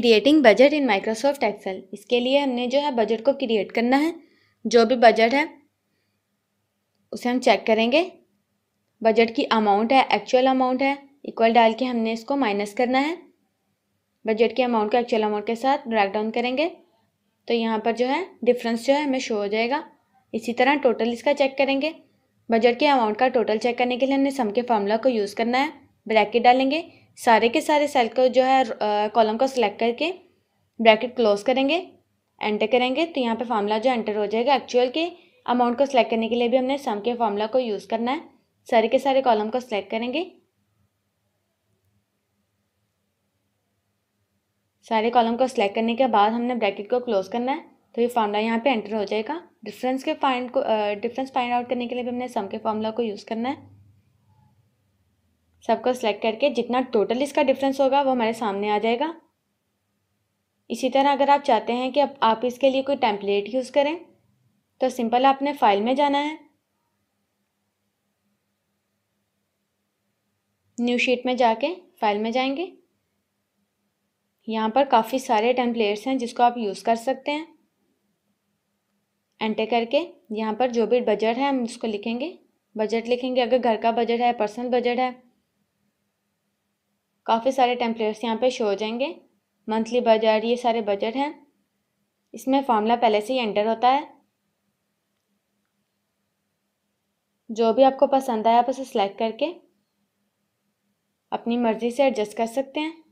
creating budget in Microsoft Excel इसके लिए हमने जो है बजट को क्रिएट करना है जो भी बजट है उसे हम चेक करेंगे बजट की अमाउंट है एक्चुअल अमाउंट है इक्वल डाल के हमने इसको माइनस करना है बजट के अमाउंट को एक्चुअल अमाउंट के साथ ड्रैक डाउन करेंगे तो यहाँ पर जो है डिफरेंस जो है हमें शो हो जाएगा इसी तरह टोटल इसका चेक करेंगे बजट के अमाउंट का टोटल चेक करने के लिए हमने सम के फार्मूला को यूज़ करना है ब्रैकेट डालेंगे सारे के सारे सेल को जो है कॉलम को सिलेक्ट करके ब्रैकेट क्लोज करेंगे एंटर करेंगे तो यहाँ पे फार्मूला जो एंटर हो जाएगा एक्चुअल के अमाउंट को सिलेक्ट करने के लिए भी हमने सम के फार्मूला को यूज़ करना है सारे के सारे कॉलम को सिलेक्ट करेंगे सारे कॉलम को सिलेक्ट करने के बाद हमने ब्रैकेट को क्लोज करना है तो ये फार्मूला यहाँ पे एंटर हो जाएगा डिफरेंस के फाइंड को डिफरेंस फाइंड आउट करने के लिए भी हमने सम के फार्मूला को यूज़ करना है सबको सेलेक्ट करके जितना टोटल इसका डिफरेंस होगा वो हमारे सामने आ जाएगा इसी तरह अगर आप चाहते हैं कि आप, आप इसके लिए कोई टेम्पलेट यूज़ करें तो सिंपल आपने फाइल में जाना है न्यू शीट में जाके फाइल में जाएंगे यहाँ पर काफ़ी सारे टेम्पलेट्स हैं जिसको आप यूज़ कर सकते हैं एंटर करके यहाँ पर जो भी बजट है हम उसको लिखेंगे बजट लिखेंगे अगर घर का बजट है पर्सनल बजट है काफ़ी सारे टेम्पलेट्स यहाँ पे शो हो जाएंगे मंथली बजट ये सारे बजट हैं इसमें फार्मूला पहले से ही एंटर होता है जो भी आपको पसंद आए आप उसे सिलेक्ट करके अपनी मर्ज़ी से एडजस्ट कर सकते हैं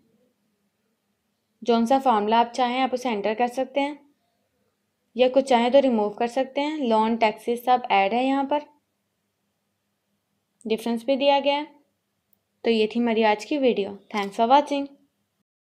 जौन सा फार्मूला आप चाहें आप उसे एंटर कर सकते हैं या कुछ चाहें तो रिमूव कर सकते हैं लोन टैक्सेस सब ऐड है यहाँ पर डिफरेंस भी दिया गया है तो ये थी मेरी आज की वीडियो थैंक्स फॉर वॉचिंग